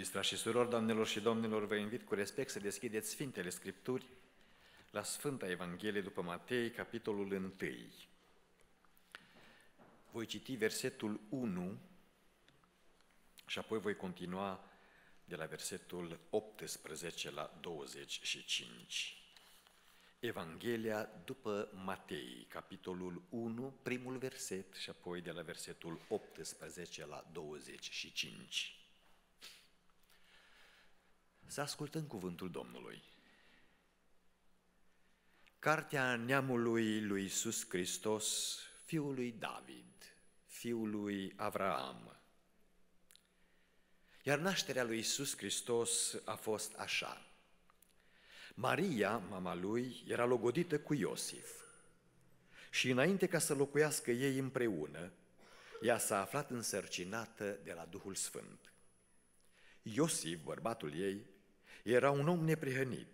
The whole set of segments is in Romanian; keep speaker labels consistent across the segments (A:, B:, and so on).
A: Iubiți și suror, doamnelor și domnilor, vă invit cu respect să deschideți Sfintele Scripturi la Sfânta Evanghelie după Matei, capitolul 1. Voi citi versetul 1 și apoi voi continua de la versetul 18 la 25. Evanghelia după Matei, capitolul 1, primul verset și apoi de la versetul 18 la 25 să ascultăm cuvântul Domnului. Cartea neamului lui Iisus Hristos, fiul lui David, fiul lui Avraam. Iar nașterea lui Iisus Hristos a fost așa. Maria, mama lui, era logodită cu Iosif. Și înainte ca să locuiască ei împreună, ea s-a aflat însărcinată de la Duhul Sfânt. Iosif, bărbatul ei, era un om neprihănit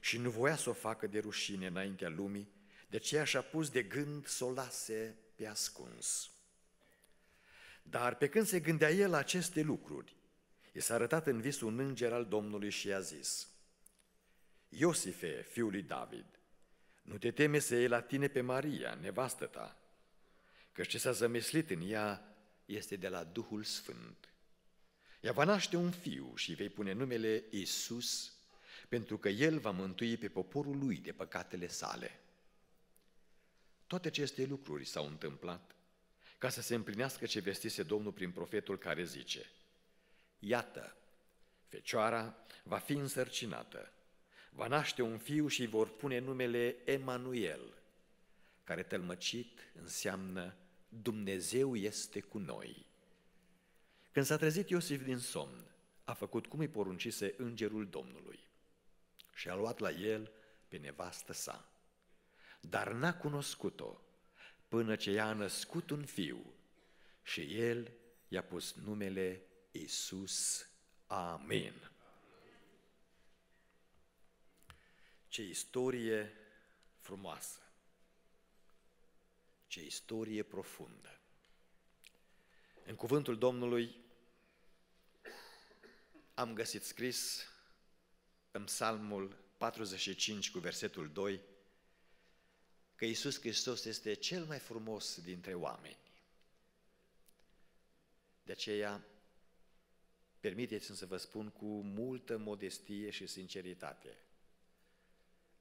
A: și nu voia să o facă de rușine înaintea lumii, de aceea și-a pus de gând să o lase pe ascuns. Dar pe când se gândea el la aceste lucruri, i s-a arătat în vis un înger al Domnului și i-a zis, Iosife, fiul lui David, nu te teme să iei la tine pe Maria, nevastă ta, că ce s-a zămislit în ea este de la Duhul Sfânt. Ea va naște un fiu și vei pune numele Isus, pentru că el va mântui pe poporul lui de păcatele sale. Toate aceste lucruri s-au întâmplat ca să se împlinească ce vestise Domnul prin profetul care zice, Iată, fecioara va fi însărcinată, va naște un fiu și vor pune numele Emanuel, care tălmăcit înseamnă Dumnezeu este cu noi. Când s-a trezit Iosif din somn, a făcut cum îi poruncise îngerul Domnului și a luat la el pe nevastă sa. Dar n-a cunoscut-o până ce i-a născut un fiu și el i-a pus numele Isus. Amin. Ce istorie frumoasă! Ce istorie profundă! În cuvântul Domnului am găsit scris în Psalmul 45 cu versetul 2 că Iisus Hristos este cel mai frumos dintre oameni. De aceea, permiteți-mi să vă spun cu multă modestie și sinceritate,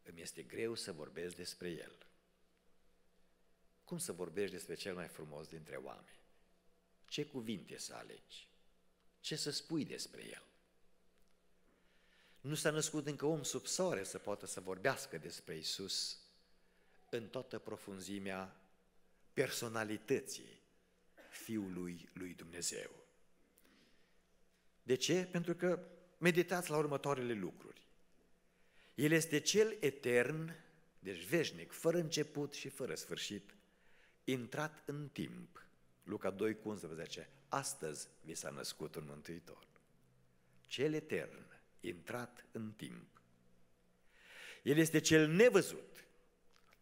A: îmi este greu să vorbesc despre El. Cum să vorbești despre cel mai frumos dintre oameni? Ce cuvinte să alegi? Ce să spui despre El? Nu s-a născut încă om sub soare să poată să vorbească despre Isus în toată profunzimea personalității Fiului lui Dumnezeu. De ce? Pentru că meditați la următoarele lucruri. El este cel etern, deci veșnic, fără început și fără sfârșit, intrat în timp. Luca 2,11 Astăzi vi s-a născut un Mântuitor. Cel etern, intrat în timp. El este cel nevăzut,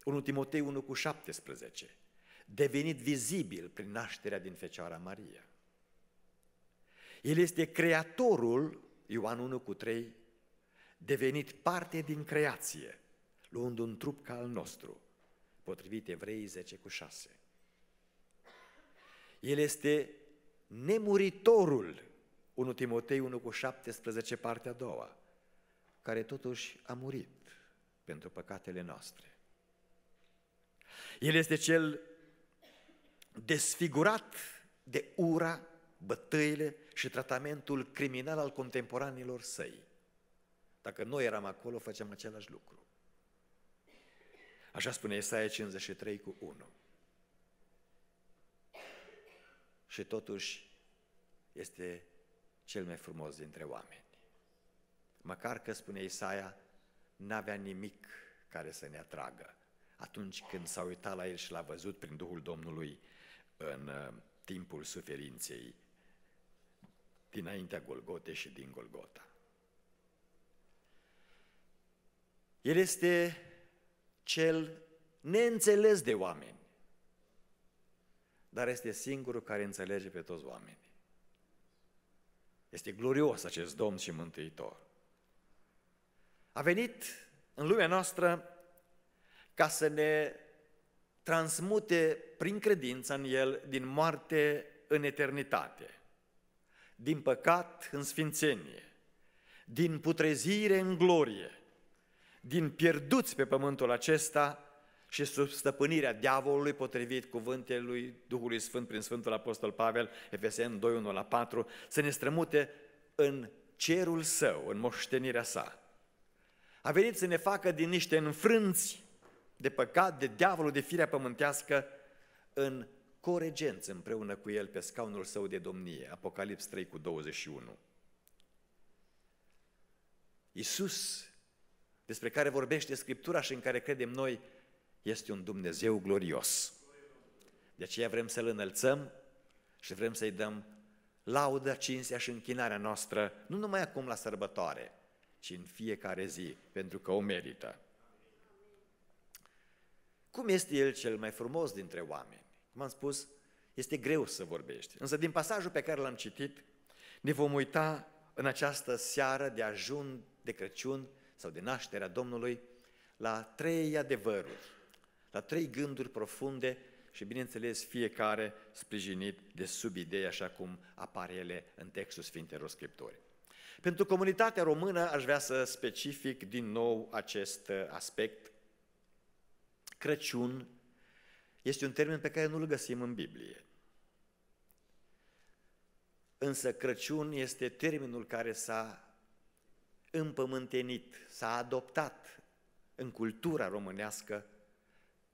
A: 1 Timotei 1 cu 17, devenit vizibil prin nașterea din Fecioara Maria. El este creatorul, Ioan 1 cu 3, devenit parte din creație, luând un trup ca al nostru, potrivit Evrei 10 cu 6. El este nemuritorul, 1 Timotei 1 cu 17, partea a doua, care totuși a murit pentru păcatele noastre. El este cel desfigurat de ura, bătăile și tratamentul criminal al contemporanilor săi. Dacă noi eram acolo, făceam același lucru. Așa spune Isaia 53 cu 1. Și totuși este cel mai frumos dintre oameni. Măcar că, spune Isaia, n-avea nimic care să ne atragă. Atunci când s-a uitat la el și l-a văzut prin Duhul Domnului în uh, timpul suferinței, dinaintea Golgote și din Golgota. El este cel neînțeles de oameni, dar este singurul care înțelege pe toți oameni. Este glorios acest Domn și Mântuitor. A venit în lumea noastră ca să ne transmute prin credința în El din moarte în eternitate, din păcat în sfințenie, din putrezire în glorie, din pierduți pe pământul acesta și sub stăpânirea diavolului, potrivit cuvântului Duhului Sfânt prin Sfântul Apostol Pavel, Efesen 2, 1 la 4, să ne strămute în cerul său, în moștenirea sa. A venit să ne facă din niște înfrânți de păcat, de diavolul, de firea pământească, în coregență împreună cu el pe scaunul său de domnie, Apocalips 3 cu 21. Iisus, despre care vorbește Scriptura și în care credem noi, este un Dumnezeu glorios. De aceea vrem să-L înălțăm și vrem să-i dăm laudă, cinstea și închinarea noastră, nu numai acum la sărbătoare, ci în fiecare zi, pentru că o merită. Cum este El cel mai frumos dintre oameni? Cum am spus, este greu să vorbești. Însă din pasajul pe care l-am citit, ne vom uita în această seară de ajun de Crăciun sau de nașterea Domnului la trei adevăruri dar trei gânduri profunde și, bineînțeles, fiecare sprijinit de subidei, așa cum apar ele în textul Sfintelor Scripturi. Pentru comunitatea română aș vrea să specific din nou acest uh, aspect. Crăciun este un termen pe care nu-l găsim în Biblie. Însă Crăciun este termenul care s-a împământenit, s-a adoptat în cultura românească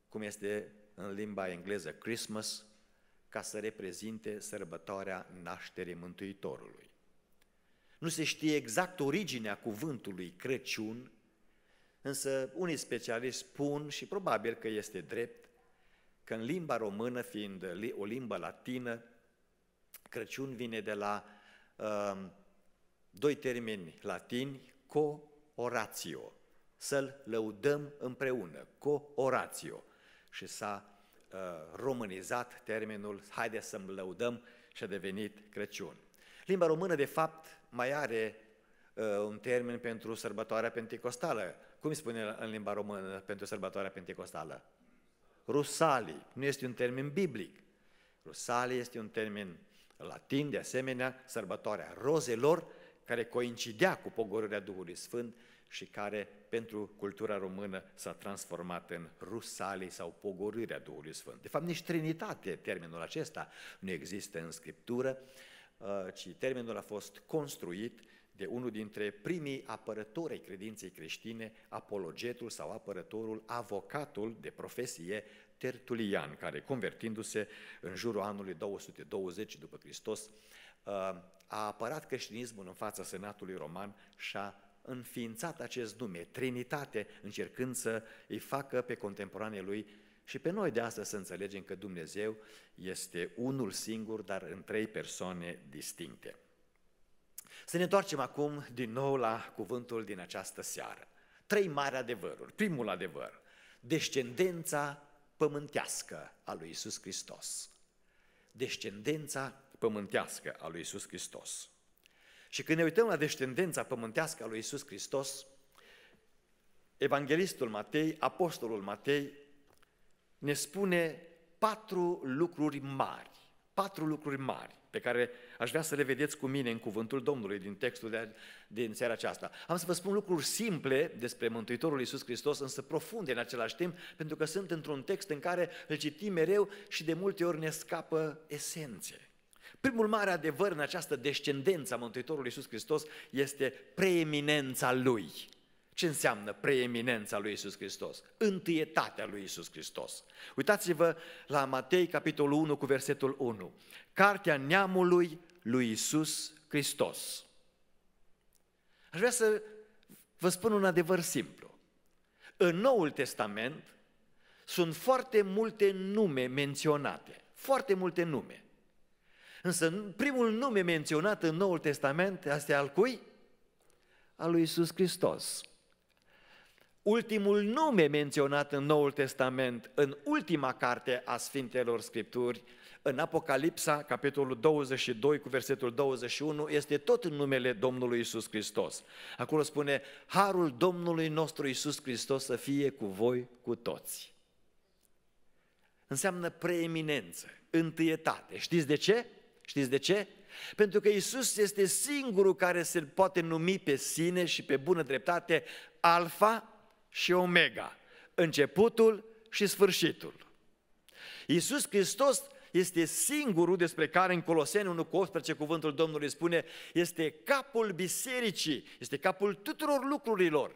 A: cum este în limba engleză Christmas, ca să reprezinte sărbătoarea nașterii Mântuitorului. Nu se știe exact originea cuvântului Crăciun, însă unii specialiști spun, și probabil că este drept, că în limba română, fiind o limbă latină, Crăciun vine de la uh, doi termeni latini, co-oratio, să-l lăudăm împreună, co-oratio, și s-a uh, românizat termenul, haide să-mi lăudăm și a devenit Crăciun. Limba română, de fapt, mai are uh, un termen pentru sărbătoarea pentecostală. Cum spune în limba română pentru sărbătoarea pentecostală? Rusalii. Nu este un termen biblic. Rusalii este un termen latin, de asemenea, sărbătoarea rozelor, care coincidea cu pogorârea Duhului Sfânt și care pentru cultura română s-a transformat în rusalii sau pogorârea Duhului Sfânt. De fapt, nici Trinitate, termenul acesta, nu există în Scriptură, uh, ci termenul a fost construit de unul dintre primii apărători ai credinței creștine, apologetul sau apărătorul, avocatul de profesie, Tertulian, care, convertindu-se în jurul anului 220 după Hristos, uh, a apărat creștinismul în fața Senatului Roman și a înființat acest nume, Trinitate, încercând să îi facă pe contemporanii lui și pe noi de astăzi să înțelegem că Dumnezeu este unul singur, dar în trei persoane distincte. Să ne întoarcem acum din nou la cuvântul din această seară. Trei mari adevăruri. Primul adevăr, descendența pământească a lui Isus Hristos. Descendența pământească a lui Isus Hristos. Și când ne uităm la descendența pământească a lui Isus Hristos, Evanghelistul Matei, Apostolul Matei, ne spune patru lucruri mari, patru lucruri mari pe care aș vrea să le vedeți cu mine în cuvântul Domnului din textul de, din seara aceasta. Am să vă spun lucruri simple despre Mântuitorul Iisus Hristos, însă profunde în același timp, pentru că sunt într-un text în care îl citim mereu și de multe ori ne scapă esențe. Primul mare adevăr în această descendență a Mântuitorului Iisus Hristos este preeminența Lui. Ce înseamnă preeminența lui Isus Hristos? Întâietatea lui Isus Hristos. Uitați-vă la Matei, capitolul 1, cu versetul 1. Cartea neamului lui Isus Hristos. Aș vrea să vă spun un adevăr simplu. În Noul Testament sunt foarte multe nume menționate, foarte multe nume. Însă primul nume menționat în Noul Testament, este al cui? Al lui Iisus Hristos. Ultimul nume menționat în Noul Testament, în ultima carte a Sfintelor Scripturi, în Apocalipsa, capitolul 22 cu versetul 21, este tot în numele Domnului Isus Hristos. Acolo spune, Harul Domnului nostru Isus Hristos să fie cu voi, cu toți. Înseamnă preeminență, întâietate. Știți de ce? Știți de ce? Pentru că Isus este singurul care se poate numi pe sine și pe bună dreptate Alfa și Omega, începutul și sfârșitul. Isus Hristos este singurul despre care în Coloseni 1 cu 18 cuvântul Domnului spune este capul bisericii, este capul tuturor lucrurilor,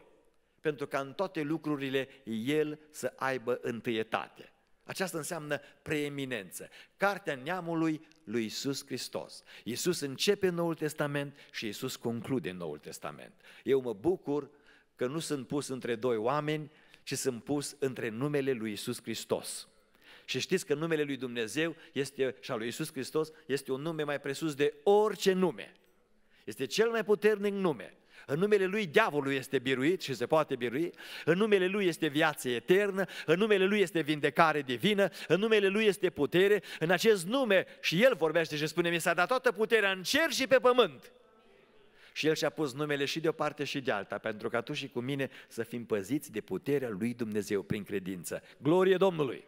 A: pentru ca în toate lucrurile El să aibă întâietate. Aceasta înseamnă preeminență. Cartea neamului lui Isus Hristos. Isus începe Noul Testament și Isus conclude Noul Testament. Eu mă bucur că nu sunt pus între doi oameni, ci sunt pus între numele lui Isus Hristos. Și știți că numele lui Dumnezeu este, și al lui Isus Hristos este un nume mai presus de orice nume. Este cel mai puternic nume. În numele Lui diavolul este biruit și se poate birui, în numele Lui este viață eternă, în numele Lui este vindecare divină, în numele Lui este putere, în acest nume și El vorbește și spune, mi s-a dat toată puterea în cer și pe pământ. Și El și-a pus numele și de o parte și de alta, pentru ca tu și cu mine să fim păziți de puterea Lui Dumnezeu prin credință. Glorie Domnului!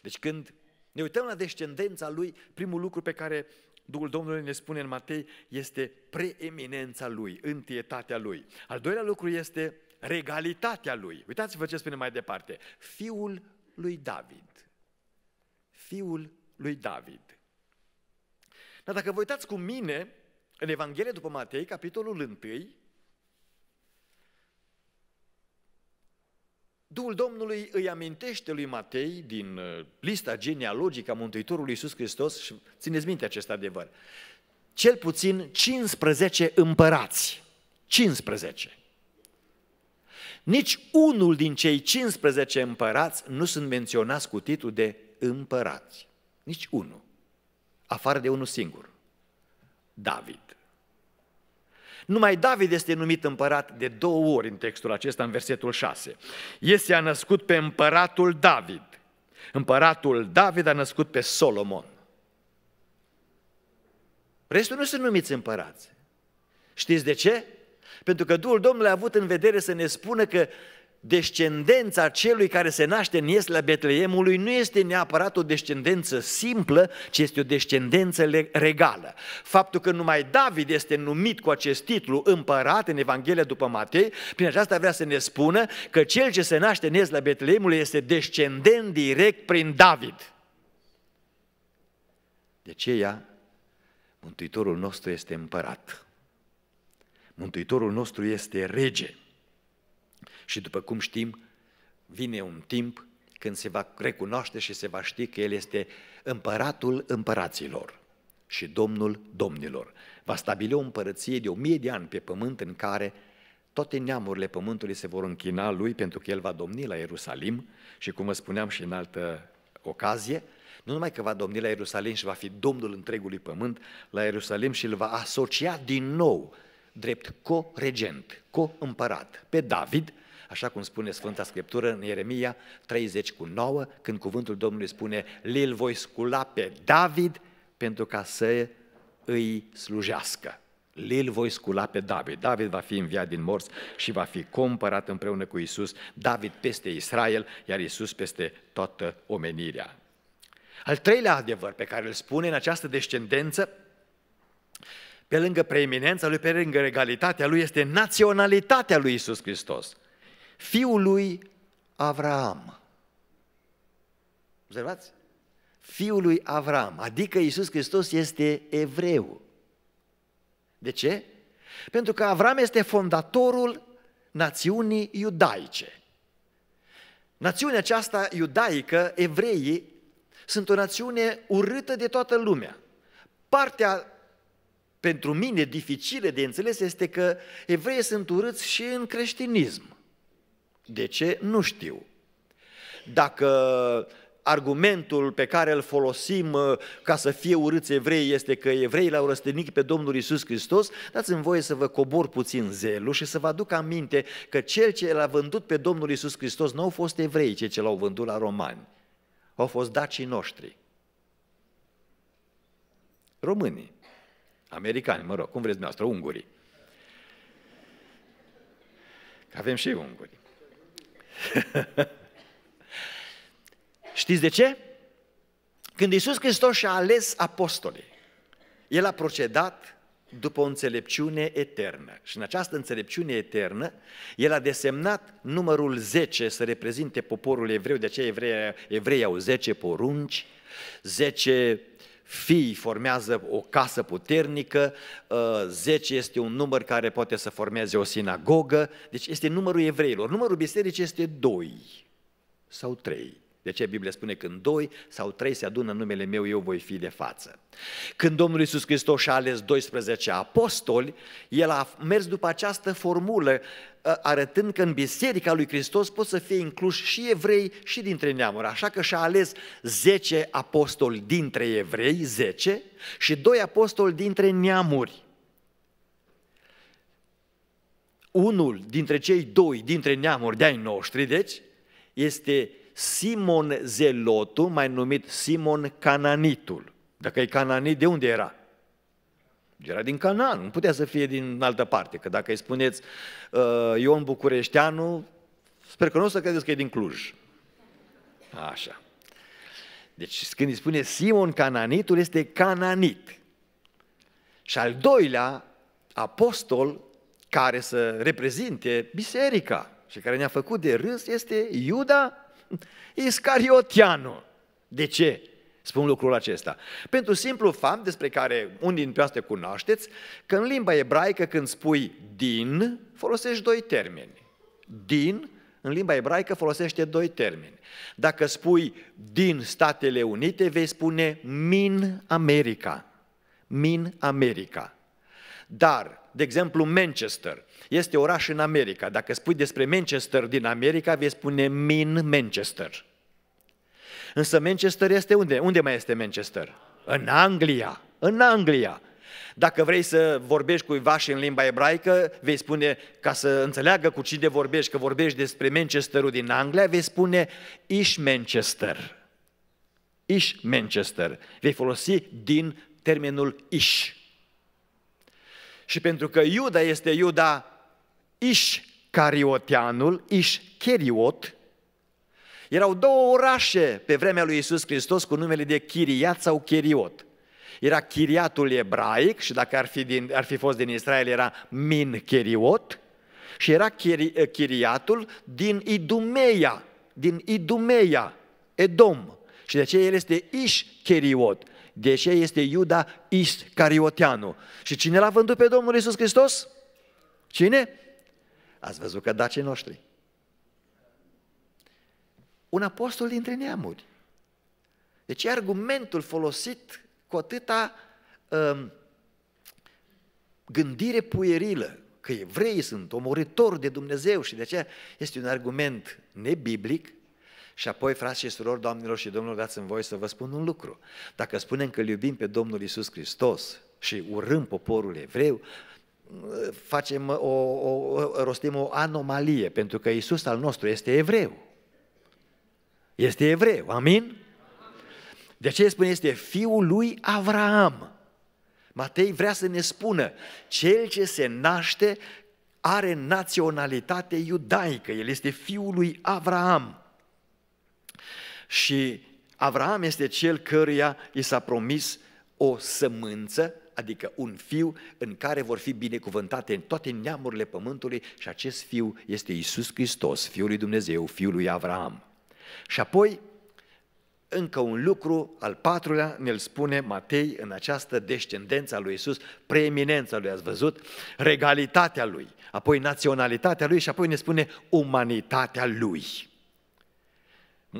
A: Deci când ne uităm la descendența Lui, primul lucru pe care Duhul Domnului ne spune în Matei, este preeminența Lui, întietatea Lui. Al doilea lucru este regalitatea Lui. Uitați-vă ce spune mai departe. Fiul lui David. Fiul lui David. Dar dacă vă uitați cu mine în Evanghelie după Matei, capitolul 1, Duhul Domnului îi amintește lui Matei din uh, lista genealogică a Mântuitorului Iisus Hristos și țineți minte acest adevăr. Cel puțin 15 împărați. 15. Nici unul din cei 15 împărați nu sunt menționați cu titlul de împărați. Nici unul. Afară de unul singur. David. Numai David este numit împărat de două ori în textul acesta, în versetul 6. Este a născut pe împăratul David. Împăratul David a născut pe Solomon. Restul nu sunt numiți împărați. Știți de ce? Pentru că Duhul Domnului a avut în vedere să ne spună că descendența celui care se naște în Iesla Betleemului nu este neapărat o descendență simplă, ci este o descendență regală. Faptul că numai David este numit cu acest titlu împărat în Evanghelia după Matei, prin aceasta vrea să ne spună că cel ce se naște în Iesla Betleemului este descendent direct prin David. De aceea, Mântuitorul nostru este împărat. Mântuitorul nostru este rege. Și după cum știm, vine un timp când se va recunoaște și se va ști că El este împăratul împăraților și domnul domnilor. Va stabili o împărăție de o mie de ani pe pământ în care toate neamurile pământului se vor închina lui pentru că el va domni la Ierusalim și cum vă spuneam și în altă ocazie, nu numai că va domni la Ierusalim și va fi domnul întregului pământ la Ierusalim și îl va asocia din nou drept co-regent, co-împărat pe David, așa cum spune Sfânta Scriptură în Ieremia 30 cu 9, când cuvântul Domnului spune, le-l voi scula pe David pentru ca să îi slujească. le voi scula pe David. David va fi înviat din morți și va fi cumpărat împreună cu Isus, David peste Israel, iar Isus peste toată omenirea. Al treilea adevăr pe care îl spune în această descendență, pe lângă preeminența lui, pe lângă regalitatea lui, este naționalitatea lui Isus Hristos fiul lui Avraam. Observați? Fiul lui Avram, adică Iisus Hristos este evreu. De ce? Pentru că Avram este fondatorul națiunii iudaice. Națiunea aceasta iudaică, evreii, sunt o națiune urâtă de toată lumea. Partea pentru mine dificilă de înțeles este că evreii sunt urâți și în creștinism. De ce? Nu știu. Dacă argumentul pe care îl folosim uh, ca să fie urâți evrei este că evreii l-au răstignit pe Domnul Isus Hristos, dați-mi voie să vă cobor puțin zelul și să vă aduc aminte că cel ce l-a vândut pe Domnul Isus Hristos nu au fost evrei cei ce l-au vândut la romani, au fost dacii noștri, românii, americani, mă rog, cum vreți dumneavoastră, ungurii. Avem și unguri. Știți de ce? Când Iisus Hristos și-a ales apostolii, El a procedat după o înțelepciune eternă. Și în această înțelepciune eternă, el a desemnat numărul 10 să reprezinte poporul evreu, de aceea evreii, evrei au 10 porunci, 10 fii formează o casă puternică, 10 uh, este un număr care poate să formeze o sinagogă, deci este numărul evreilor. Numărul bisericii este 2 sau 3. De ce Biblia spune când doi sau trei se adună în numele meu, eu voi fi de față. Când Domnul Iisus Hristos și-a ales 12 apostoli, el a mers după această formulă, ă, arătând că în biserica lui Hristos pot să fie incluși și evrei și dintre neamuri. Așa că și-a ales 10 apostoli dintre evrei, 10, și doi apostoli dintre neamuri. Unul dintre cei doi dintre neamuri de ai noștri, deci, este Simon Zelotul, mai numit Simon Cananitul. Dacă e cananit, de unde era? Era din Canaan, nu putea să fie din altă parte, că dacă îi spuneți uh, Ion Bucureșteanu, sper că nu o să credeți că e din Cluj. Așa. Deci când îi spune Simon Cananitul, este Cananit. Și al doilea apostol care să reprezinte biserica și care ne-a făcut de râs este Iuda Iscariotianul. De ce? Spun lucrul acesta. Pentru simplu fapt despre care unii dintre astea cunoașteți, că în limba ebraică când spui din, folosești doi termeni. Din, în limba ebraică folosește doi termeni. Dacă spui din Statele Unite, vei spune min America. Min America. Dar de exemplu, Manchester. Este oraș în America. Dacă spui despre Manchester din America, vei spune Min Manchester. Însă Manchester este unde? Unde mai este Manchester? În Anglia. În Anglia. Dacă vrei să vorbești cuiva și în limba ebraică, vei spune, ca să înțeleagă cu cine vorbești, că vorbești despre Manchesterul din Anglia, vei spune Ish Manchester. Ish Manchester. Vei folosi din termenul Ish. Și pentru că Iuda este Iuda Ișcarioteanul, Ișcheriot, erau două orașe pe vremea lui Isus Hristos cu numele de Chiriat sau Cheriot. Era Chiriatul ebraic și dacă ar fi, din, ar fi fost din Israel era Min Cheriot și era eh, Chiriatul din Idumeia, din Idumeia, Edom. Și de aceea el este Ișcheriot, deși este Iuda Iscarioteanu. Și cine l-a vândut pe Domnul Isus Hristos? Cine? Ați văzut că dacii noștri. Un apostol dintre neamuri. Deci argumentul folosit cu atâta um, gândire puierilă, că evreii sunt omoritori de Dumnezeu și de aceea este un argument nebiblic, și apoi, frați și surori, doamnelor și domnilor, dați-mi voi să vă spun un lucru. Dacă spunem că îl iubim pe Domnul Isus Hristos și urâm poporul evreu, facem o, o, rostim o anomalie, pentru că Isus al nostru este evreu. Este evreu, amin? De ce spune este fiul lui Avraam? Matei vrea să ne spună, cel ce se naște are naționalitate iudaică, el este fiul lui Avraam. Și Avram este cel căruia i s-a promis o sămânță, adică un fiu în care vor fi binecuvântate toate neamurile pământului și acest fiu este Isus Hristos, Fiul lui Dumnezeu, Fiul lui Avram. Și apoi, încă un lucru, al patrulea, ne-l spune Matei în această descendență a lui Isus, preeminența lui, ați văzut, regalitatea lui, apoi naționalitatea lui și apoi ne spune umanitatea lui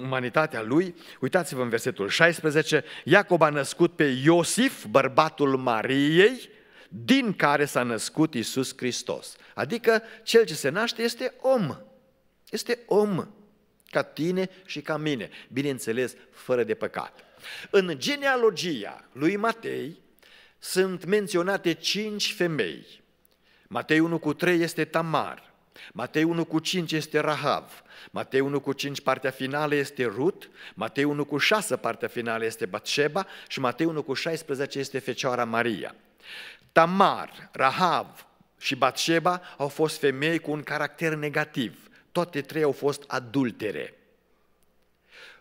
A: umanitatea lui. Uitați-vă în versetul 16, Iacob a născut pe Iosif, bărbatul Mariei, din care s-a născut Isus Hristos. Adică cel ce se naște este om. Este om, ca tine și ca mine, bineînțeles, fără de păcat. În genealogia lui Matei sunt menționate cinci femei. Matei 1 cu 3 este Tamar, Matei 1 cu 5 este Rahav, Matei 1 cu 5 partea finală este Rut, Matei 1 cu 6 partea finală este Batșeba și Matei 1 cu 16 este Fecioara Maria. Tamar, Rahav și Batșeba au fost femei cu un caracter negativ. Toate trei au fost adultere.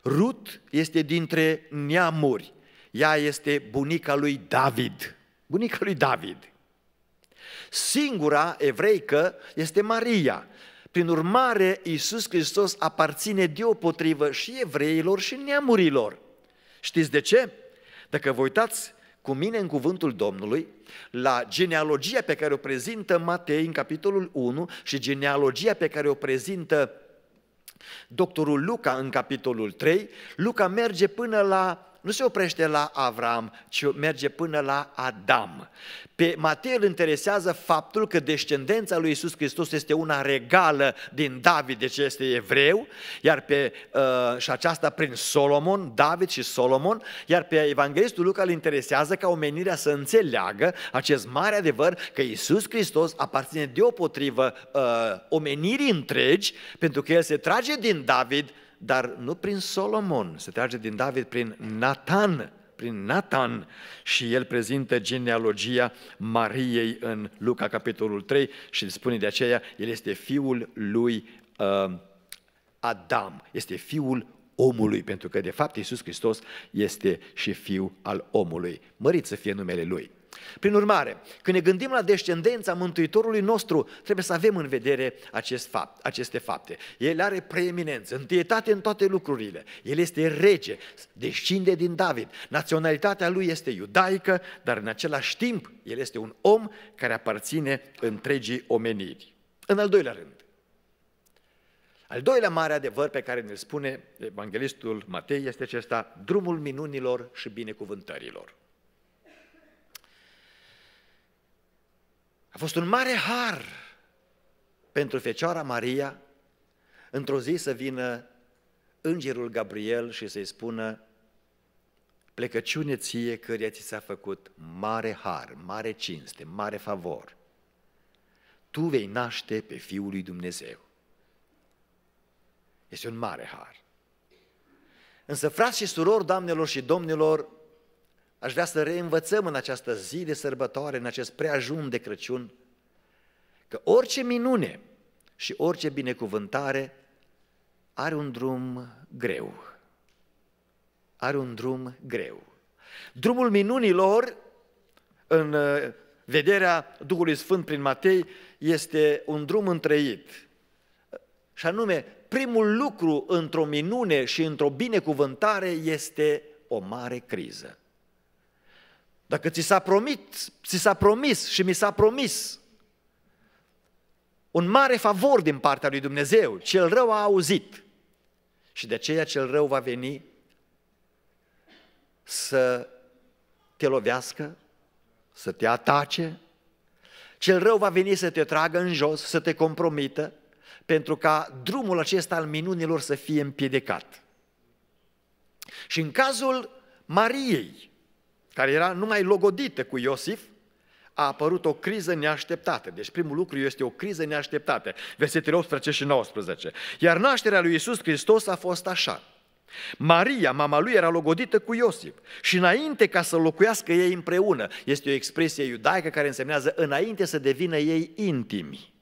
A: Rut este dintre neamuri. Ea este bunica lui David. Bunica lui David. Singura evreică este Maria. Prin urmare, Iisus Hristos aparține deopotrivă și evreilor și neamurilor. Știți de ce? Dacă vă uitați cu mine în cuvântul Domnului, la genealogia pe care o prezintă Matei în capitolul 1 și genealogia pe care o prezintă doctorul Luca în capitolul 3, Luca merge până la nu se oprește la Avram, ci merge până la Adam. Pe Matei îl interesează faptul că descendența lui Isus Hristos este una regală din David, deci este evreu, iar pe, uh, și aceasta prin Solomon, David și Solomon, iar pe Evanghelistul Luca îl interesează ca omenirea să înțeleagă acest mare adevăr că Isus Hristos aparține deopotrivă uh, omenirii întregi, pentru că el se trage din David, dar nu prin Solomon, se trage din David prin Nathan, prin Nathan, și el prezintă genealogia Mariei în Luca capitolul 3 și spune de aceea, el este fiul lui uh, Adam, este fiul omului, pentru că de fapt Iisus Hristos este și fiul al omului. Mărit să fie numele Lui! Prin urmare, când ne gândim la descendența Mântuitorului nostru, trebuie să avem în vedere acest fapt, aceste fapte. El are preeminență, întâietate în toate lucrurile. El este rege, descinde din David. Naționalitatea lui este iudaică, dar în același timp el este un om care aparține întregii omeniri. În al doilea rând, al doilea mare adevăr pe care ne-l spune evanghelistul Matei este acesta, drumul minunilor și binecuvântărilor. A fost un mare har pentru Fecioara Maria într-o zi să vină îngerul Gabriel și să-i spună plecăciune ție căreia ți s-a făcut mare har, mare cinste, mare favor. Tu vei naște pe Fiul lui Dumnezeu. Este un mare har. Însă, frați și surori, doamnelor și domnilor, Aș vrea să reînvățăm în această zi de sărbătoare, în acest preajun de Crăciun, că orice minune și orice binecuvântare are un drum greu. Are un drum greu. Drumul minunilor, în uh, vederea Duhului Sfânt prin Matei, este un drum întreit. Și anume, primul lucru într-o minune și într-o binecuvântare este o mare criză. Dacă ți s-a promit, ți s-a promis și mi s-a promis un mare favor din partea lui Dumnezeu, cel rău a auzit și de aceea cel rău va veni să te lovească, să te atace, cel rău va veni să te tragă în jos, să te compromită, pentru ca drumul acesta al minunilor să fie împiedicat. Și în cazul Mariei, care era numai logodită cu Iosif, a apărut o criză neașteptată. Deci primul lucru este o criză neașteptată. Versetele 18 și 19. Iar nașterea lui Iisus Hristos a fost așa. Maria, mama lui, era logodită cu Iosif și înainte ca să locuiască ei împreună, este o expresie iudaică care însemnează înainte să devină ei intimi.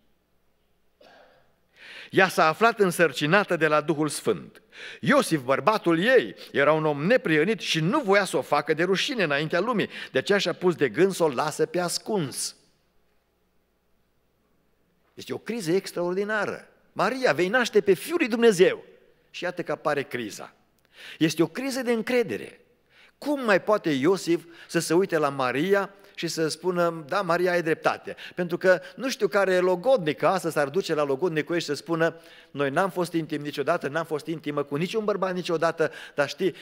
A: Ea s-a aflat însărcinată de la Duhul Sfânt. Iosif, bărbatul ei, era un om neprionit și nu voia să o facă de rușine înaintea lumii. De aceea și-a pus de gând să o lasă pe ascuns. Este o criză extraordinară. Maria, vei naște pe Fiul lui Dumnezeu. Și iată că apare criza. Este o criză de încredere. Cum mai poate Iosif să se uite la Maria și să spună, da, Maria ai dreptate. Pentru că nu știu care logodnică, asta s-ar duce la logodnicul ei și să spună, noi n-am fost intim niciodată, n-am fost intimă cu niciun bărbat niciodată, dar știi,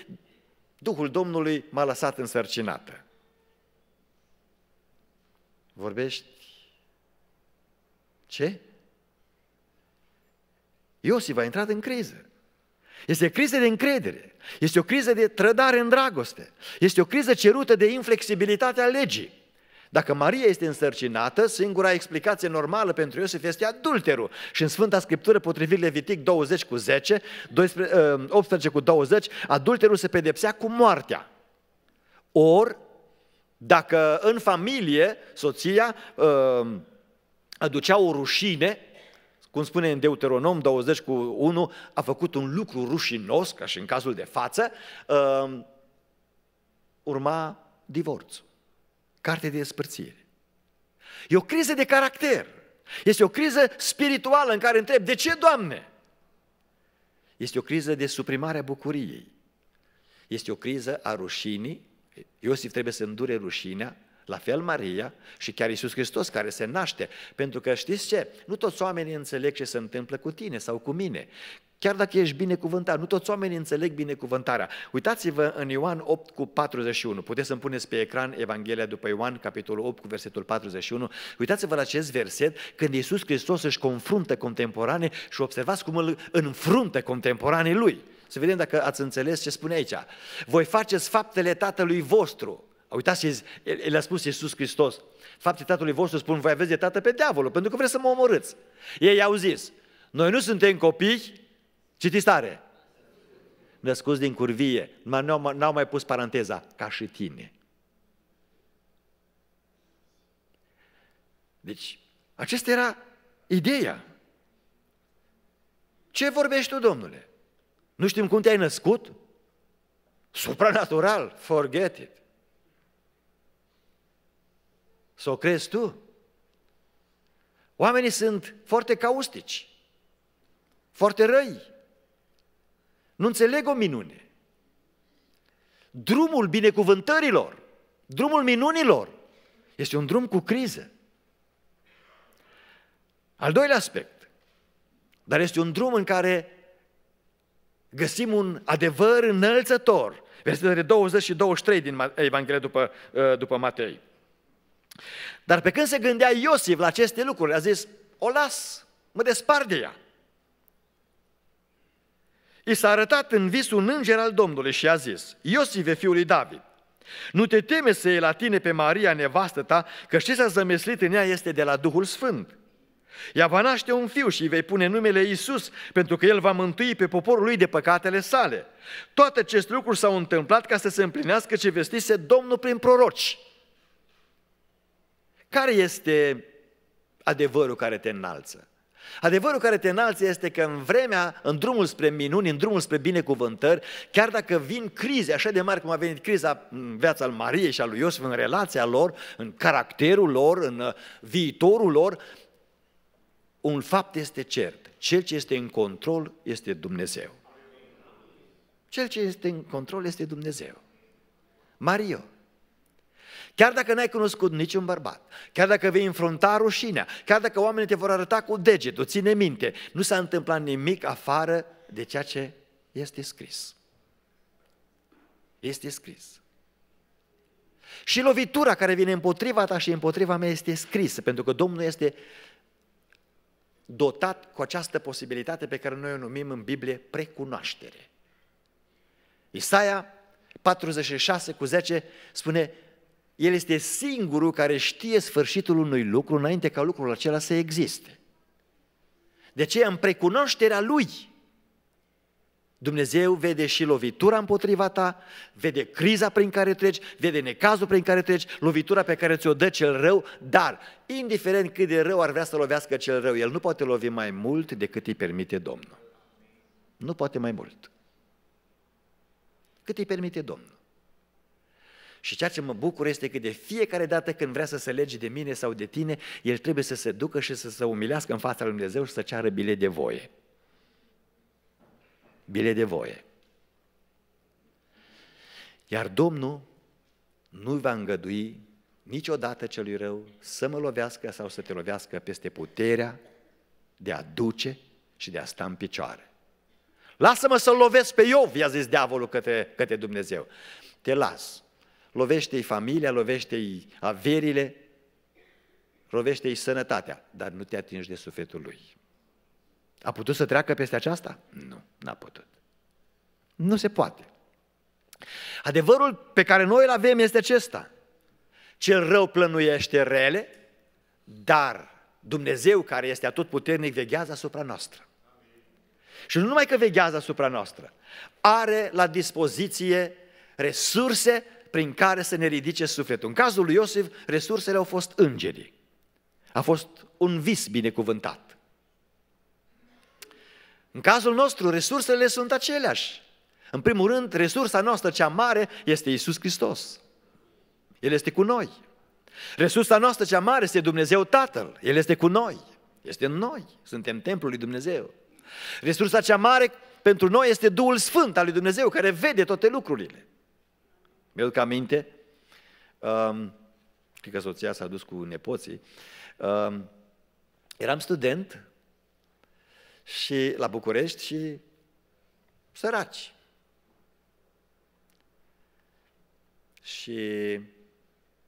A: Duhul Domnului m-a lăsat însărcinată. Vorbești? Ce? Iosif a intrat în criză. Este o criză de încredere. Este o criză de trădare în dragoste. Este o criză cerută de inflexibilitatea legii. Dacă Maria este însărcinată, singura explicație normală pentru Iosif este adulterul. Și în Sfânta Scriptură, potrivit Levitic 20 cu 10, 12, 18 cu 20, adulterul se pedepsea cu moartea. Or, dacă în familie soția ă, aducea o rușine, cum spune în Deuteronom 20 cu 1, a făcut un lucru rușinos, ca și în cazul de față, ă, urma divorțul carte de despărțire. E o criză de caracter. Este o criză spirituală în care întreb, de ce, Doamne? Este o criză de suprimare a bucuriei. Este o criză a rușinii. Iosif trebuie să îndure rușinea la fel Maria și chiar Iisus Hristos care se naște. Pentru că știți ce? Nu toți oamenii înțeleg ce se întâmplă cu tine sau cu mine. Chiar dacă ești binecuvântat, nu toți oamenii înțeleg binecuvântarea. Uitați-vă în Ioan 8 cu 41. Puteți să-mi puneți pe ecran Evanghelia după Ioan, capitolul 8 cu versetul 41. Uitați-vă la acest verset când Iisus Hristos își confruntă contemporane și observați cum îl înfruntă contemporanii lui. Să vedem dacă ați înțeles ce spune aici. Voi faceți faptele Tatălui vostru. Uitați ce le-a spus Iisus Hristos. Fapte tatălui vostru spun, voi aveți de tată pe diavolul, pentru că vreți să mă omorâți. Ei au zis, noi nu suntem copii, citiți tare, născuți din curvie, n-au mai pus paranteza, ca și tine. Deci, acesta era ideea. Ce vorbești tu, Domnule? Nu știm cum te-ai născut? Supranatural, forget it. Să o crezi tu? Oamenii sunt foarte caustici, foarte răi. Nu înțeleg o minune. Drumul binecuvântărilor, drumul minunilor, este un drum cu criză. Al doilea aspect, dar este un drum în care găsim un adevăr înălțător. Versetele 20 și 23 din Evanghelia după, uh, după Matei. Dar pe când se gândea Iosif la aceste lucruri, a zis, o las, mă despar de ea. I s-a arătat în vis un înger al Domnului și a zis, Iosif, fiul lui David, nu te teme să iei la tine pe Maria, nevastă ta, că ce s-a zămeslit în ea este de la Duhul Sfânt. Ea va naște un fiu și îi vei pune numele Iisus, pentru că el va mântui pe poporul lui de păcatele sale. Toate aceste lucruri s-au întâmplat ca să se împlinească ce vestise Domnul prin proroci. Care este adevărul care te înalță? Adevărul care te înalță este că în vremea, în drumul spre minuni, în drumul spre binecuvântări, chiar dacă vin crize așa de mari cum a venit criza în viața al Mariei și al lui Iosif, în relația lor, în caracterul lor, în uh, viitorul lor, un fapt este cert. Cel ce este în control este Dumnezeu. Cel ce este în control este Dumnezeu. Mario, Chiar dacă n-ai cunoscut niciun bărbat, chiar dacă vei înfrunta rușinea, chiar dacă oamenii te vor arăta cu degetul, ține minte, nu s-a întâmplat nimic afară de ceea ce este scris. Este scris. Și lovitura care vine împotriva ta și împotriva mea este scrisă, pentru că Domnul este dotat cu această posibilitate pe care noi o numim în Biblie precunoaștere. Isaia 46 cu 10 spune, el este singurul care știe sfârșitul unui lucru înainte ca lucrul acela să existe. De aceea, în precunoașterea Lui, Dumnezeu vede și lovitura împotriva ta, vede criza prin care treci, vede necazul prin care treci, lovitura pe care ți-o dă cel rău, dar, indiferent cât de rău ar vrea să lovească cel rău, el nu poate lovi mai mult decât îi permite Domnul. Nu poate mai mult. Cât îi permite Domnul. Și ceea ce mă bucur este că de fiecare dată când vrea să se lege de mine sau de tine, el trebuie să se ducă și să se umilească în fața lui Dumnezeu și să ceară bile de voie. Bile de voie. Iar Domnul nu va îngădui niciodată celui rău să mă lovească sau să te lovească peste puterea de a duce și de a sta în picioare. Lasă-mă să-l lovesc pe Iov, i-a zis diavolul către, către Dumnezeu. Te las, lovește-i familia, lovește-i averile, lovește-i sănătatea, dar nu te atingi de sufletul lui. A putut să treacă peste aceasta? Nu, n-a putut. Nu se poate. Adevărul pe care noi îl avem este acesta. Cel rău plănuiește rele, dar Dumnezeu care este puternic veghează asupra noastră. Și nu numai că veghează asupra noastră, are la dispoziție resurse prin care să ne ridice sufletul. În cazul lui Iosif, resursele au fost îngerii. A fost un vis binecuvântat. În cazul nostru, resursele sunt aceleași. În primul rând, resursa noastră cea mare este Isus Hristos. El este cu noi. Resursa noastră cea mare este Dumnezeu Tatăl. El este cu noi. Este în noi. Suntem templul lui Dumnezeu. Resursa cea mare pentru noi este Duhul Sfânt al lui Dumnezeu, care vede toate lucrurile. Mi-aduc aminte, um, cred că soția s-a dus cu nepoții, um, eram student și la București și săraci. Și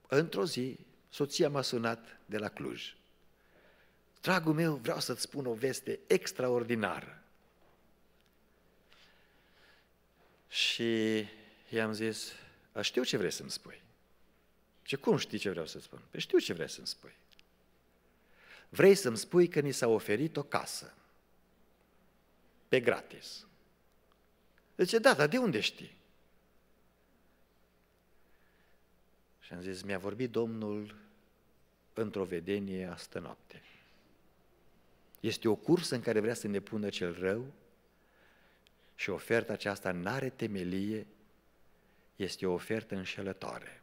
A: într-o zi, soția m-a sunat de la Cluj. Dragul meu, vreau să-ți spun o veste extraordinară. Și i-am zis, știu ce vrei să-mi spui. Ce cum știi ce vreau să spun? Păi știu ce vrei să-mi spui. Vrei să-mi spui că ni s-a oferit o casă. Pe gratis. Zice, da, dar de unde știi? Și am zis, mi-a vorbit Domnul într-o vedenie astă noapte. Este o cursă în care vrea să ne pună cel rău și oferta aceasta nu are temelie este o ofertă înșelătoare.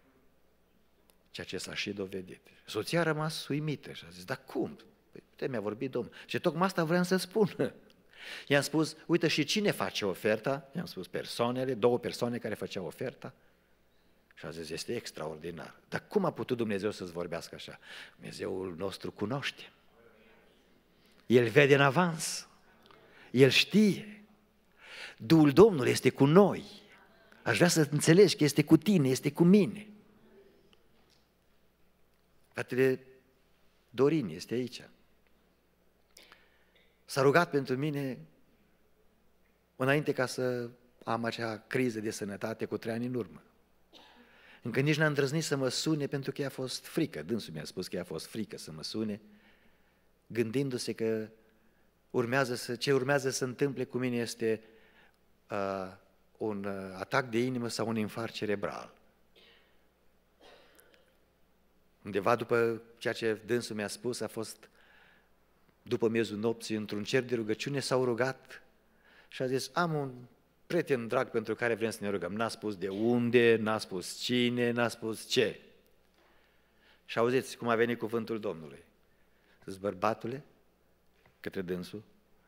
A: Ceea ce s-a și dovedit. Soția a rămas uimită și a zis, dar cum? Păi, te mi-a vorbit Domnul. Și tocmai asta vreau să spun. I-am spus, uite și cine face oferta? I-am spus persoanele, două persoane care făceau oferta. Și a zis, este extraordinar. Dar cum a putut Dumnezeu să-ți vorbească așa? Dumnezeul nostru cunoaște. El vede în avans. El știe. Duhul Domnului este cu noi. Aș vrea să înțelegi că este cu tine, este cu mine. Fratele Dorin este aici. S-a rugat pentru mine înainte ca să am acea criză de sănătate cu trei ani în urmă. Încă nici n-a îndrăznit să mă sune pentru că i-a fost frică. Dânsul mi-a spus că i-a fost frică să mă sune, gândindu-se că urmează să, ce urmează să întâmple cu mine este uh, un uh, atac de inimă sau un infarct cerebral. Undeva după ceea ce dânsul mi-a spus, a fost după miezul nopții, într-un cer de rugăciune, s-au rugat și a zis, am un prieten drag pentru care vrem să ne rugăm. N-a spus de unde, n-a spus cine, n-a spus ce. Și auziți cum a venit cuvântul Domnului. Zice, bărbatule, către dânsul,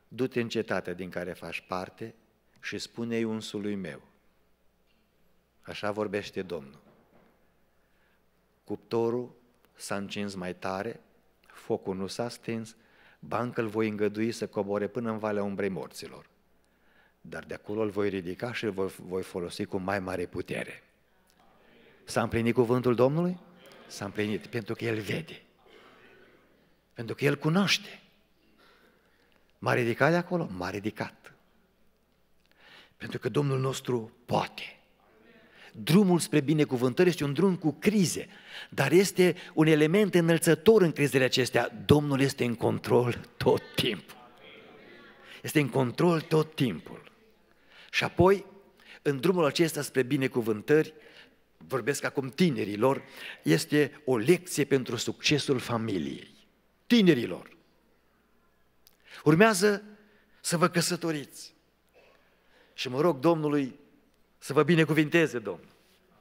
A: du-te în cetatea din care faci parte și spune-i unsului meu. Așa vorbește Domnul. Cuptorul s-a încins mai tare, focul nu s-a stins, bancă îl voi îngădui să coboare până în Valea Umbrei Morților. Dar de acolo îl voi ridica și îl voi, voi folosi cu mai mare putere. S-a împlinit cuvântul Domnului? S-a împlinit, pentru că El vede. Pentru că El cunoaște. M-a ridicat de acolo? M-a ridicat. Pentru că Domnul nostru poate. Drumul spre binecuvântări este un drum cu crize, dar este un element înălțător în crizele acestea. Domnul este în control tot timpul. Este în control tot timpul. Și apoi, în drumul acesta spre binecuvântări, vorbesc acum tinerilor, este o lecție pentru succesul familiei. Tinerilor! Urmează să vă căsătoriți. Și mă rog Domnului să vă binecuvinteze, Domnul.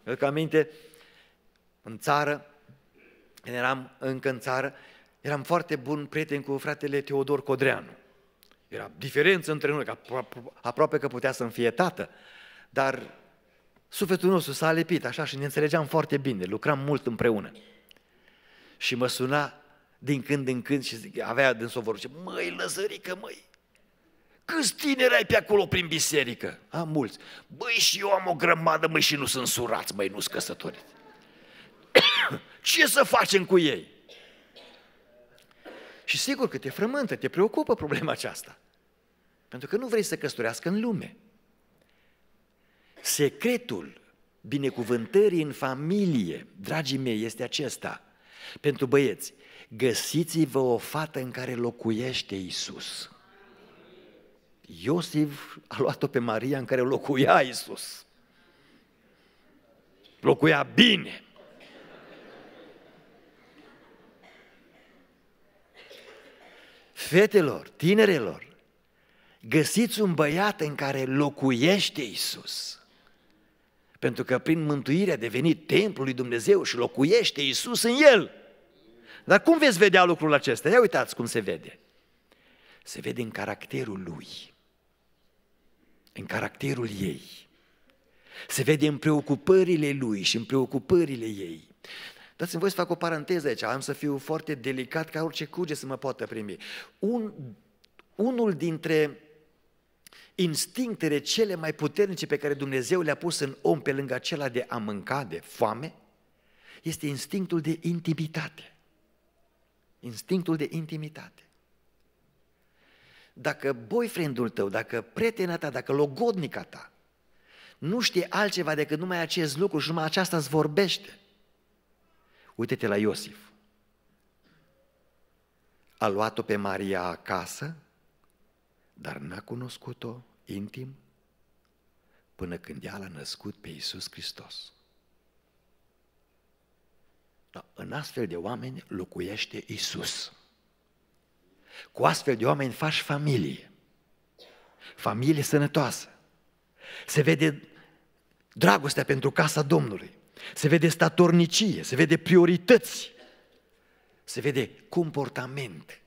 A: Îl că aminte, în țară, când eram încă în țară, eram foarte bun prieten cu fratele Teodor Codreanu. Era diferență între noi, că aproape că putea să-mi fie tată, dar sufletul nostru s-a lipit, așa și ne înțelegeam foarte bine, lucram mult împreună. Și mă suna din când în când și avea din s măi, lăzărică, măi, Câți tineri ai pe acolo prin biserică? Am mulți. Băi, și eu am o grămadă, măi, și nu sunt surați, măi, nu-s căsătoriți. Ce să facem cu ei? Și sigur că te frământă, te preocupă problema aceasta. Pentru că nu vrei să căsătorească în lume. Secretul binecuvântării în familie, dragii mei, este acesta. Pentru băieți, găsiți-vă o fată în care locuiește Isus. Iosif a luat-o pe Maria în care locuia Isus. Locuia bine. Fetelor, tinerelor, găsiți un băiat în care locuiește Isus. Pentru că prin mântuire a devenit templul lui Dumnezeu și locuiește Isus în el. Dar cum veți vedea lucrul acesta? Ia uitați cum se vede. Se vede în caracterul lui în caracterul ei. Se vede în preocupările lui și în preocupările ei. Dați-mi voi să fac o paranteză aici, am să fiu foarte delicat ca orice cuge să mă poată primi. Un, unul dintre instinctele cele mai puternice pe care Dumnezeu le-a pus în om pe lângă acela de a mânca, de foame, este instinctul de intimitate. Instinctul de intimitate dacă boyfriendul tău, dacă prietena ta, dacă logodnica ta nu știe altceva decât numai acest lucru și numai aceasta îți vorbește, uite-te la Iosif. A luat-o pe Maria acasă, dar n-a cunoscut-o intim până când ea l-a născut pe Iisus Hristos. Da, în astfel de oameni locuiește Iisus. Cu astfel de oameni faci familie. Familie sănătoasă. Se vede dragostea pentru casa Domnului. Se vede statornicie, se vede priorități, se vede comportament.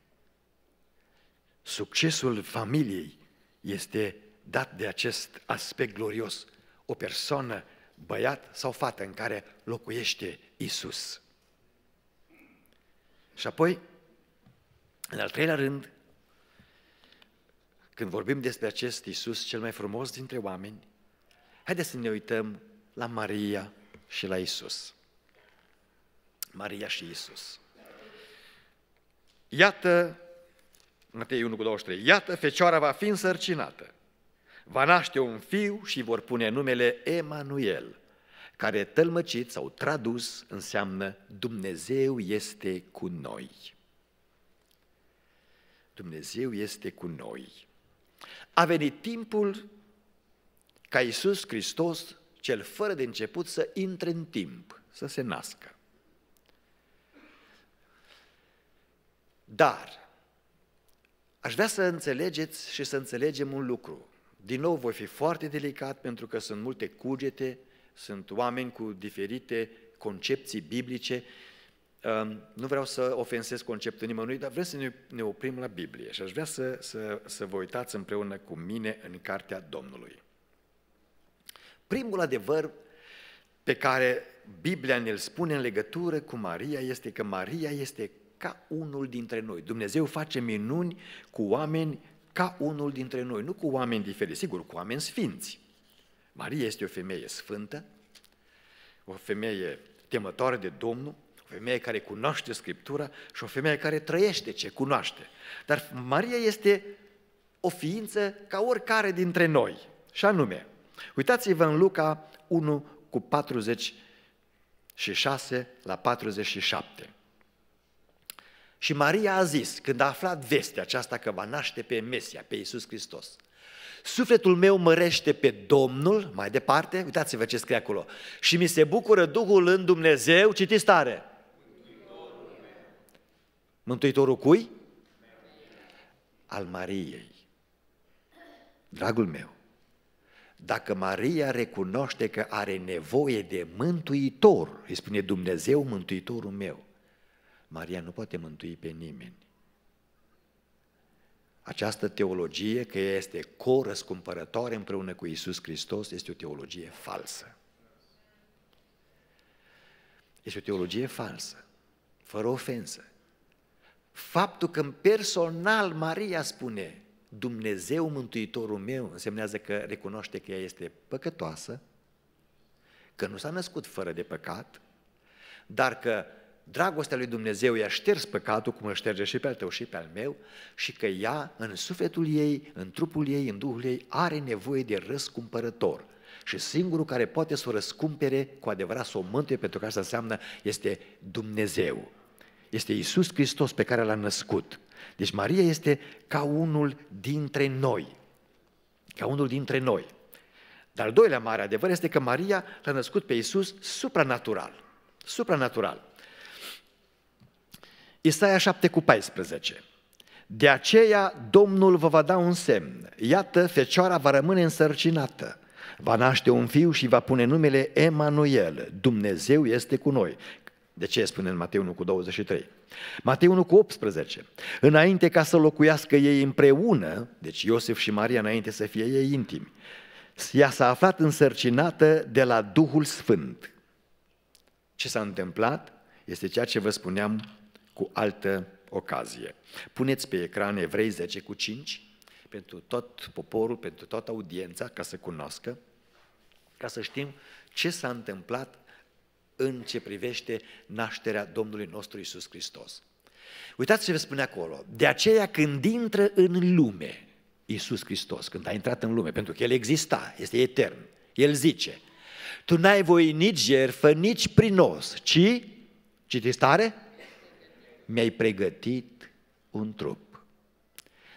A: Succesul familiei este dat de acest aspect glorios. O persoană, băiat sau fată în care locuiește Isus. Și apoi în al treilea rând, când vorbim despre acest Iisus cel mai frumos dintre oameni, haideți să ne uităm la Maria și la Isus. Maria și Isus. Iată, Matei 1 cu 23, iată, fecioara va fi însărcinată, va naște un fiu și vor pune numele Emanuel, care tălmăcit sau tradus înseamnă Dumnezeu este cu noi. Dumnezeu este cu noi. A venit timpul ca Iisus Hristos, cel fără de început, să intre în timp, să se nască. Dar aș vrea să înțelegeți și să înțelegem un lucru. Din nou voi fi foarte delicat pentru că sunt multe cugete, sunt oameni cu diferite concepții biblice Ehm, nu vreau să ofensez conceptul nimănui, dar vreau să ne, ne oprim la Biblie și aș vrea să, să, să vă uitați împreună cu mine în Cartea Domnului. Primul adevăr pe care Biblia ne-l spune în legătură cu Maria este că Maria este ca unul dintre noi. Dumnezeu face minuni cu oameni ca unul dintre noi, nu cu oameni diferiți, sigur, cu oameni sfinți. Maria este o femeie sfântă, o femeie temătoare de Domnul, femeie care cunoaște Scriptura și o femeie care trăiește ce cunoaște. Dar Maria este o ființă ca oricare dintre noi. Și anume, uitați-vă în Luca 1 cu 46 la 47. Și Maria a zis, când a aflat vestea aceasta că va naște pe Mesia, pe Iisus Hristos, Sufletul meu mărește pe Domnul, mai departe, uitați-vă ce scrie acolo, și mi se bucură Duhul în Dumnezeu, citiți tare, Mântuitorul cui? Al Mariei. Dragul meu, dacă Maria recunoaște că are nevoie de mântuitor, îi spune Dumnezeu mântuitorul meu, Maria nu poate mântui pe nimeni. Această teologie că este este corăscumpărătoare împreună cu Isus Hristos este o teologie falsă. Este o teologie falsă, fără ofensă. Faptul că în personal Maria spune Dumnezeu Mântuitorul meu însemnează că recunoaște că ea este păcătoasă, că nu s-a născut fără de păcat, dar că dragostea lui Dumnezeu i-a șters păcatul, cum îl șterge și pe al tău și pe al meu, și că ea, în sufletul ei, în trupul ei, în duhul ei, are nevoie de răscumpărător. Și singurul care poate să o răscumpere cu adevărat, să o mântuie, pentru că asta înseamnă, este Dumnezeu este Isus Hristos pe care l-a născut. Deci Maria este ca unul dintre noi. Ca unul dintre noi. Dar al doilea mare adevăr este că Maria l-a născut pe Isus supranatural. Supranatural. Isaia 7 cu 14. De aceea Domnul vă va da un semn. Iată, fecioara va rămâne însărcinată. Va naște un fiu și va pune numele Emanuel. Dumnezeu este cu noi. De ce spune în Matei 1 cu 23? Matei 1 cu 18. Înainte ca să locuiască ei împreună, deci Iosif și Maria înainte să fie ei intimi, ea s-a aflat însărcinată de la Duhul Sfânt. Ce s-a întâmplat este ceea ce vă spuneam cu altă ocazie. Puneți pe ecran Evrei 10 cu 5 pentru tot poporul, pentru toată audiența, ca să cunoască, ca să știm ce s-a întâmplat în ce privește nașterea Domnului nostru Isus Hristos. Uitați ce vă spune acolo. De aceea când intră în lume Isus Hristos, când a intrat în lume, pentru că El exista, este etern, El zice, tu n-ai voie nici jerfă, nici prinos, ci, citiți tare, mi-ai pregătit un trup.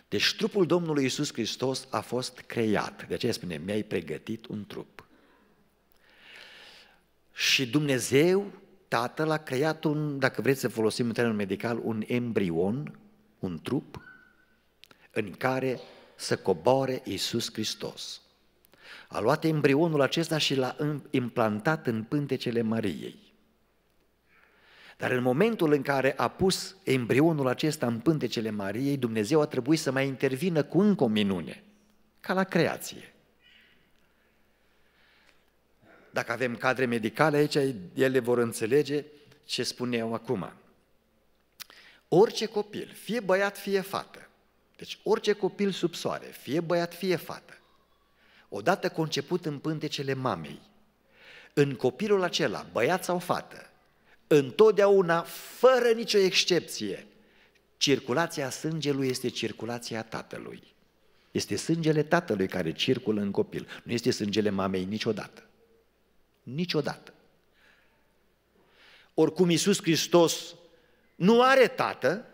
A: Deci trupul Domnului Isus Hristos a fost creat, de aceea spune, mi-ai pregătit un trup și Dumnezeu, Tatăl, a creat un, dacă vreți să folosim un termen medical, un embrion, un trup, în care să coboare Iisus Hristos. A luat embrionul acesta și l-a implantat în pântecele Mariei. Dar în momentul în care a pus embrionul acesta în pântecele Mariei, Dumnezeu a trebuit să mai intervină cu încă o minune, ca la creație. Dacă avem cadre medicale aici, ele vor înțelege ce spun eu acum. Orice copil, fie băiat, fie fată, deci orice copil sub soare, fie băiat, fie fată, odată conceput în pântecele mamei, în copilul acela, băiat sau fată, întotdeauna, fără nicio excepție, circulația sângelui este circulația tatălui. Este sângele tatălui care circulă în copil, nu este sângele mamei niciodată. Niciodată. Oricum Iisus Hristos nu are tată,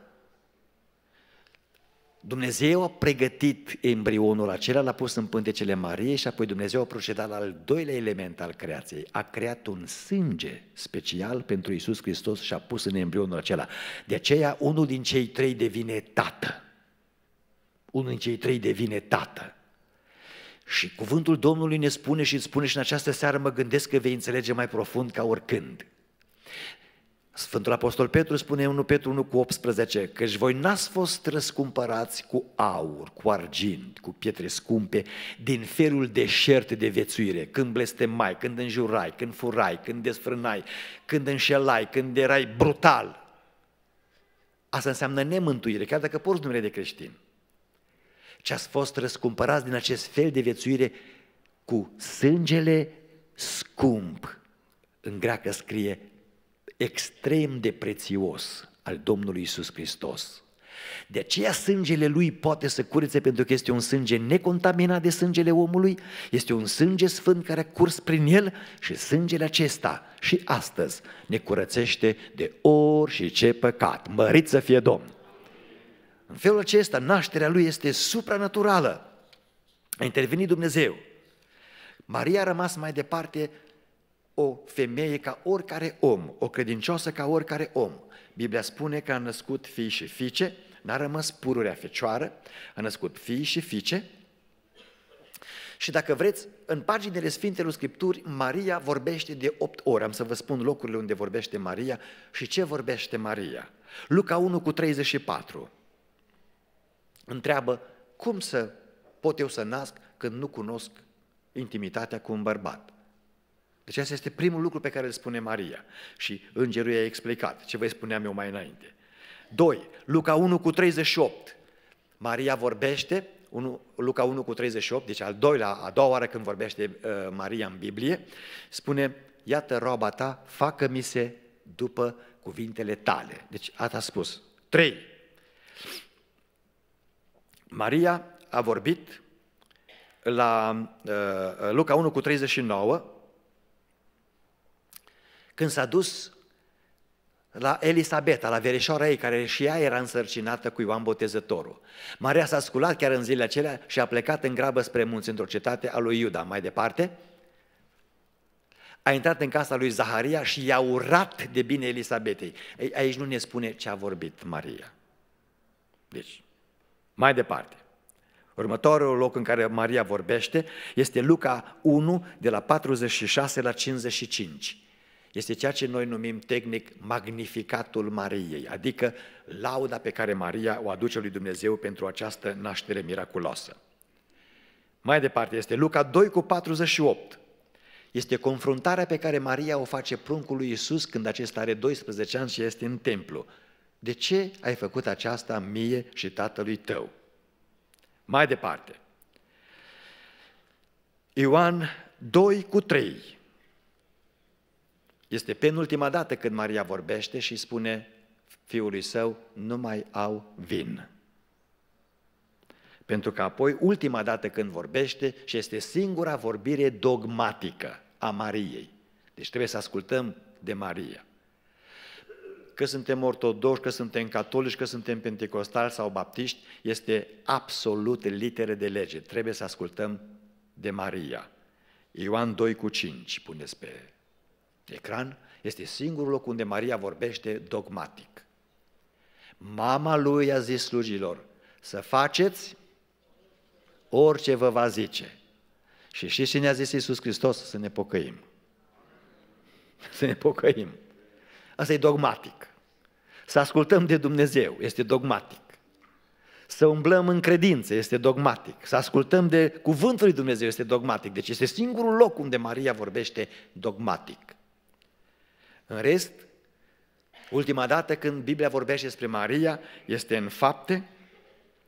A: Dumnezeu a pregătit embrionul acela, l-a pus în pântecele Mariei și apoi Dumnezeu a procedat la al doilea element al creației. A creat un sânge special pentru Isus Hristos și a pus în embrionul acela. De aceea unul din cei trei devine tată. Unul din cei trei devine tată. Și cuvântul Domnului ne spune și îți spune și în această seară mă gândesc că vei înțelege mai profund ca oricând. Sfântul Apostol Petru spune 1 Petru 1 cu 18, căci voi n-ați fost răscumpărați cu aur, cu argint, cu pietre scumpe, din felul deșert de vețuire, când blestemai, când înjurai, când furai, când desfrânai, când înșelai, când erai brutal. Asta înseamnă nemântuire, chiar dacă porți numele de creștin ci ați fost răscumpărați din acest fel de viețuire cu sângele scump. În greacă scrie extrem de prețios al Domnului Isus Hristos. De aceea sângele lui poate să curețe pentru că este un sânge necontaminat de sângele omului, este un sânge sfânt care a curs prin el și sângele acesta și astăzi ne curățește de orice păcat. Mărit să fie Domn! În felul acesta, nașterea lui este supranaturală. A intervenit Dumnezeu. Maria a rămas mai departe o femeie ca oricare om, o credincioasă ca oricare om. Biblia spune că a născut fii și fiice, n-a rămas pururea fecioară, a născut fii și fiice. Și dacă vreți, în paginile Sfintelor Scripturi, Maria vorbește de 8 ore. Am să vă spun locurile unde vorbește Maria și ce vorbește Maria. Luca 1 cu 34 întreabă cum să pot eu să nasc când nu cunosc intimitatea cu un bărbat. Deci asta este primul lucru pe care îl spune Maria și îngerul i-a explicat ce vă spuneam eu mai înainte. 2. Luca 1 cu 38. Maria vorbește, Luca 1 cu 38, deci al doilea, a doua oară când vorbește uh, Maria în Biblie, spune, iată roaba ta, facă-mi se după cuvintele tale. Deci asta a spus. 3. Maria a vorbit la uh, uh Luca 1 cu 39, când s-a dus la Elisabeta, la verișoara ei, care și ea era însărcinată cu Ioan Botezătorul. Maria s-a sculat chiar în zilele acelea și a plecat în grabă spre munți, într-o cetate a lui Iuda, mai departe. A intrat în casa lui Zaharia și i-a urat de bine Elisabetei. Aici nu ne spune ce a vorbit Maria. Deci, mai departe. Următorul loc în care Maria vorbește este Luca 1, de la 46 la 55. Este ceea ce noi numim tehnic magnificatul Mariei, adică lauda pe care Maria o aduce lui Dumnezeu pentru această naștere miraculoasă. Mai departe este Luca 2 cu 48. Este confruntarea pe care Maria o face pruncului Iisus când acesta are 12 ani și este în templu. De ce ai făcut aceasta mie și tatălui tău? Mai departe. Ioan 2 cu 3. Este penultima dată când Maria vorbește și spune fiului său, nu mai au vin. Pentru că apoi, ultima dată când vorbește, și este singura vorbire dogmatică a Mariei. Deci trebuie să ascultăm de Maria că suntem ortodoși, că suntem catolici, că suntem pentecostali sau baptiști, este absolut litere de lege. Trebuie să ascultăm de Maria. Ioan 2 cu 5, puneți pe ecran, este singurul loc unde Maria vorbește dogmatic. Mama lui a zis slujilor să faceți orice vă va zice. Și știți ce ne-a zis Iisus Hristos? Să ne pocăim. Să ne pocăim. Asta e dogmatic. Să ascultăm de Dumnezeu este dogmatic. Să umblăm în credință este dogmatic. Să ascultăm de cuvântul lui Dumnezeu este dogmatic. Deci este singurul loc unde Maria vorbește dogmatic. În rest, ultima dată când Biblia vorbește despre Maria este în fapte,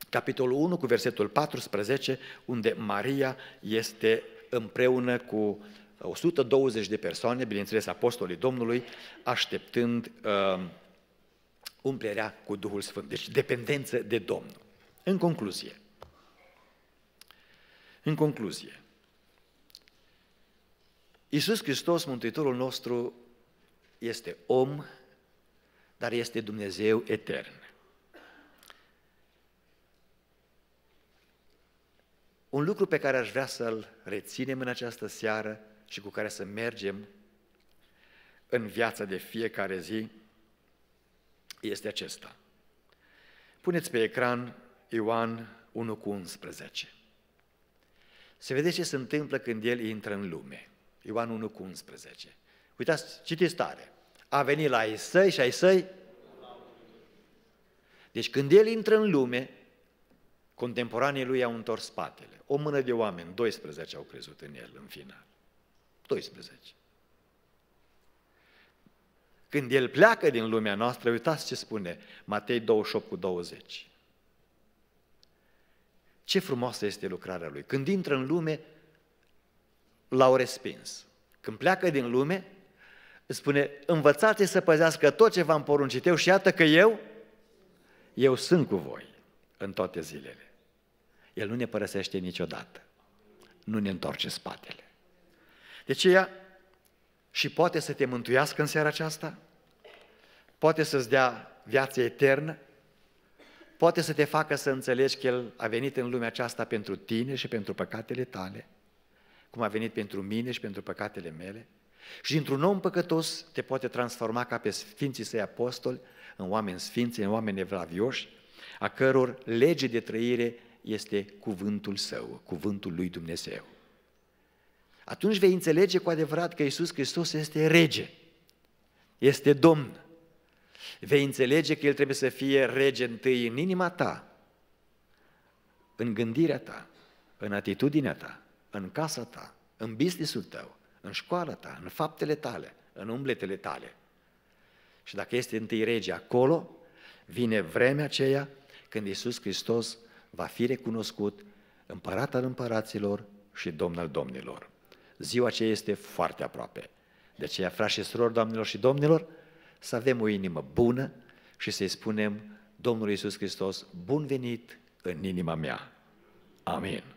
A: capitolul 1 cu versetul 14, unde Maria este împreună cu 120 de persoane, bineînțeles apostolii Domnului, așteptând uh, umplerea cu Duhul Sfânt, deci dependență de Domnul. În concluzie, în concluzie, Iisus Hristos, Mântuitorul nostru, este om, dar este Dumnezeu etern. Un lucru pe care aș vrea să-l reținem în această seară și cu care să mergem în viața de fiecare zi este acesta. Puneți pe ecran Ioan 1 cu 11. Se vede ce se întâmplă când el intră în lume. Ioan 1 cu 11. Uitați, citiți tare. A venit la ei săi și ai săi. Deci când el intră în lume, contemporanii lui au întors spatele. O mână de oameni, 12 au crezut în el în final. 12. Când El pleacă din lumea noastră, uitați ce spune Matei 28 cu 20. Ce frumoasă este lucrarea Lui. Când intră în lume, l-au respins. Când pleacă din lume, spune, învățați să păzească tot ce v-am poruncit eu și iată că eu, eu sunt cu voi în toate zilele. El nu ne părăsește niciodată. Nu ne întoarce spatele. De deci aceea, și poate să te mântuiască în seara aceasta, poate să-ți dea viață eternă, poate să te facă să înțelegi că El a venit în lumea aceasta pentru tine și pentru păcatele tale, cum a venit pentru mine și pentru păcatele mele, și dintr-un om păcătos te poate transforma ca pe Sfinții Săi Apostoli, în oameni sfinți, în oameni evlavioși, a căror lege de trăire este cuvântul Său, cuvântul lui Dumnezeu atunci vei înțelege cu adevărat că Isus Hristos este rege, este domn. Vei înțelege că El trebuie să fie rege întâi în inima ta, în gândirea ta, în atitudinea ta, în casa ta, în businessul tău, în școala ta, în faptele tale, în umbletele tale. Și dacă este întâi rege acolo, vine vremea aceea când Isus Hristos va fi recunoscut împărat al împăraților și domn al domnilor ziua aceea este foarte aproape. De aceea, frați și surori, doamnelor și domnilor, să avem o inimă bună și să-i spunem Domnului Iisus Hristos, bun venit în inima mea. Amin.